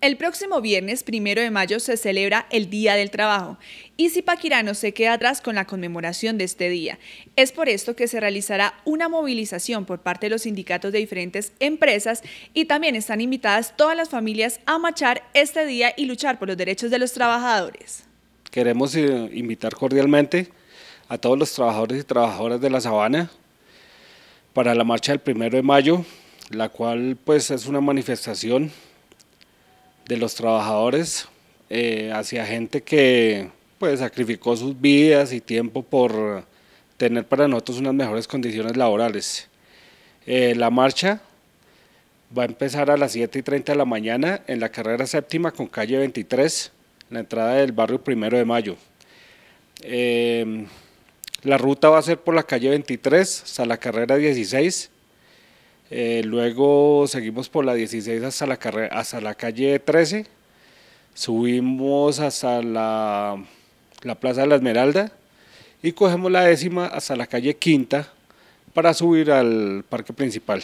El próximo viernes, primero de mayo, se celebra el Día del Trabajo y si no se queda atrás con la conmemoración de este día. Es por esto que se realizará una movilización por parte de los sindicatos de diferentes empresas y también están invitadas todas las familias a marchar este día y luchar por los derechos de los trabajadores. Queremos eh, invitar cordialmente a todos los trabajadores y trabajadoras de La Sabana para la marcha del primero de mayo, la cual pues es una manifestación de los trabajadores eh, hacia gente que pues sacrificó sus vidas y tiempo por tener para nosotros unas mejores condiciones laborales. Eh, la marcha va a empezar a las 7 y 30 de la mañana en la carrera séptima con calle 23, la entrada del barrio Primero de Mayo. Eh, la ruta va a ser por la calle 23 hasta la carrera 16 eh, luego seguimos por la 16 hasta la, hasta la calle 13. Subimos hasta la, Plaza de la Esmeralda y cogemos la décima hasta la calle Quinta para subir al parque principal.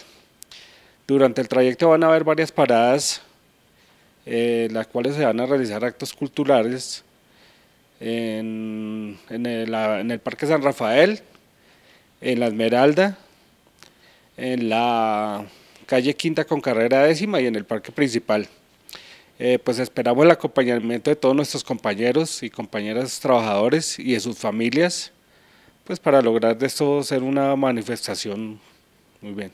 Durante el trayecto van a haber varias paradas, eh, las cuales se van a realizar actos culturales en, en el Parque San Rafael, en la Esmeralda, en la calle Quinta con carrera décima y en el parque principal. Eh, pues esperamos el acompañamiento de todos nuestros compañeros y compañeras trabajadores y de sus familias, pues para lograr de esto ser una manifestación muy bien.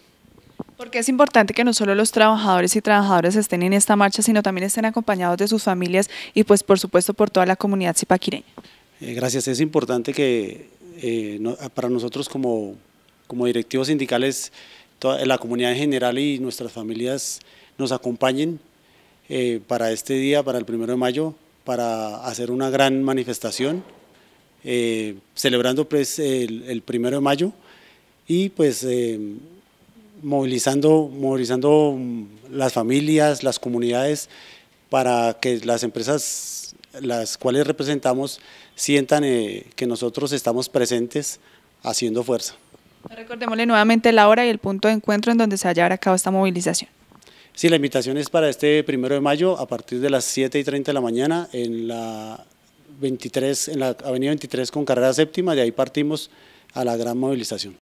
Porque es importante que no solo los trabajadores y trabajadoras estén en esta marcha, sino también estén acompañados de sus familias y pues por supuesto por toda la comunidad sipaquireña eh, gracias, es importante que eh, para nosotros como como directivos sindicales, la comunidad en general y nuestras familias nos acompañen eh, para este día, para el primero de mayo, para hacer una gran manifestación, eh, celebrando pues, el, primero de mayo y pues eh, movilizando, movilizando las familias, las comunidades, para que las empresas las cuales representamos sientan que nosotros estamos presentes haciendo fuerza. Recordémosle nuevamente la hora y el punto de encuentro en donde se hallará a cabo esta movilización. Sí, la invitación es para este primero de mayo a partir de las 7 y 30 de la mañana en la 23, en la avenida 23 con carrera séptima, de ahí partimos a la gran movilización.